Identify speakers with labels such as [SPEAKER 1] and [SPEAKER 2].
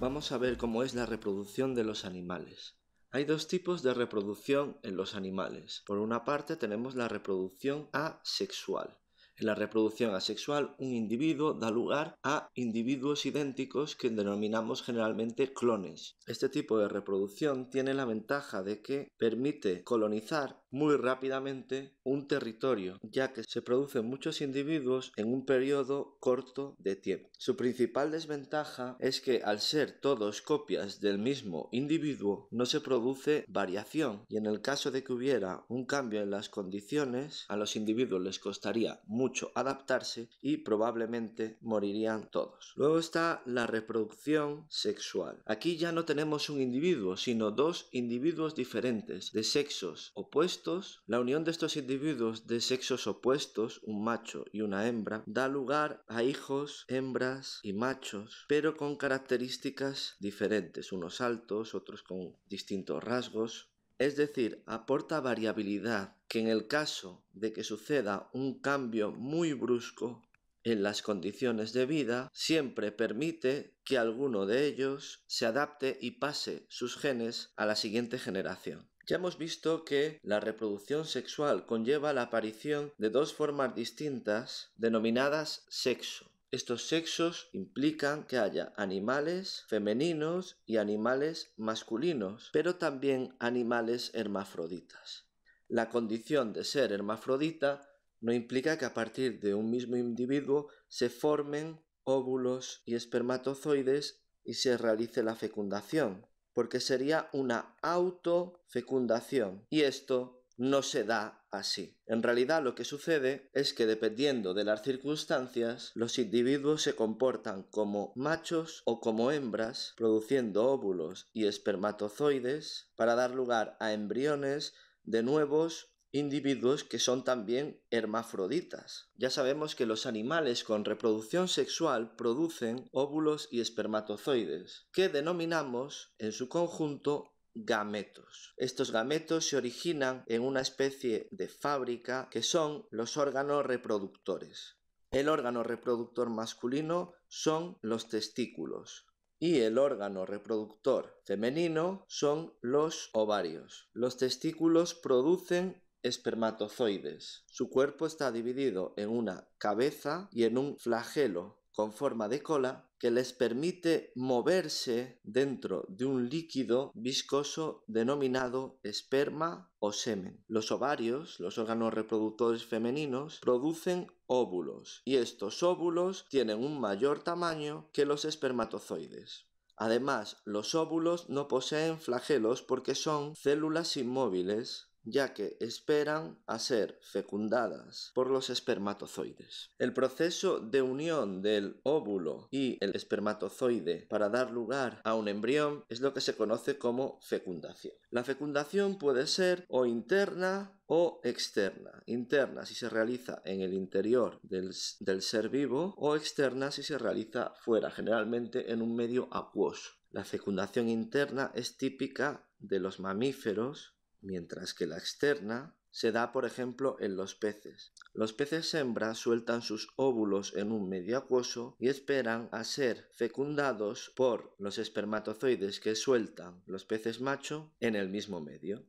[SPEAKER 1] vamos a ver cómo es la reproducción de los animales. Hay dos tipos de reproducción en los animales. Por una parte tenemos la reproducción asexual. En la reproducción asexual, un individuo da lugar a individuos idénticos que denominamos generalmente clones. Este tipo de reproducción tiene la ventaja de que permite colonizar muy rápidamente un territorio, ya que se producen muchos individuos en un periodo corto de tiempo. Su principal desventaja es que al ser todos copias del mismo individuo, no se produce variación y en el caso de que hubiera un cambio en las condiciones, a los individuos les costaría mucho adaptarse y probablemente morirían todos. Luego está la reproducción sexual. Aquí ya no tenemos un individuo, sino dos individuos diferentes, de sexos opuestos. La unión de estos individuos de sexos opuestos, un macho y una hembra, da lugar a hijos, hembras y machos, pero con características diferentes, unos altos, otros con distintos rasgos. Es decir, aporta variabilidad que en el caso de que suceda un cambio muy brusco en las condiciones de vida, siempre permite que alguno de ellos se adapte y pase sus genes a la siguiente generación. Ya hemos visto que la reproducción sexual conlleva la aparición de dos formas distintas denominadas sexo. Estos sexos implican que haya animales femeninos y animales masculinos, pero también animales hermafroditas la condición de ser hermafrodita no implica que a partir de un mismo individuo se formen óvulos y espermatozoides y se realice la fecundación, porque sería una autofecundación y esto no se da así. En realidad lo que sucede es que dependiendo de las circunstancias, los individuos se comportan como machos o como hembras, produciendo óvulos y espermatozoides para dar lugar a embriones de nuevos individuos que son también hermafroditas. Ya sabemos que los animales con reproducción sexual producen óvulos y espermatozoides, que denominamos en su conjunto gametos. Estos gametos se originan en una especie de fábrica que son los órganos reproductores. El órgano reproductor masculino son los testículos, y el órgano reproductor femenino son los ovarios. Los testículos producen espermatozoides. Su cuerpo está dividido en una cabeza y en un flagelo con forma de cola que les permite moverse dentro de un líquido viscoso denominado esperma o semen. Los ovarios, los órganos reproductores femeninos, producen óvulos y estos óvulos tienen un mayor tamaño que los espermatozoides. Además, los óvulos no poseen flagelos porque son células inmóviles ya que esperan a ser fecundadas por los espermatozoides. El proceso de unión del óvulo y el espermatozoide para dar lugar a un embrión es lo que se conoce como fecundación. La fecundación puede ser o interna o externa. Interna si se realiza en el interior del, del, ser vivo o externa si se realiza fuera, generalmente en un medio acuoso. La fecundación interna es típica de los mamíferos mientras que la externa se da, por ejemplo, en los peces. Los peces hembra sueltan sus óvulos en un medio acuoso y esperan a ser fecundados por los espermatozoides que sueltan los peces macho en el mismo medio.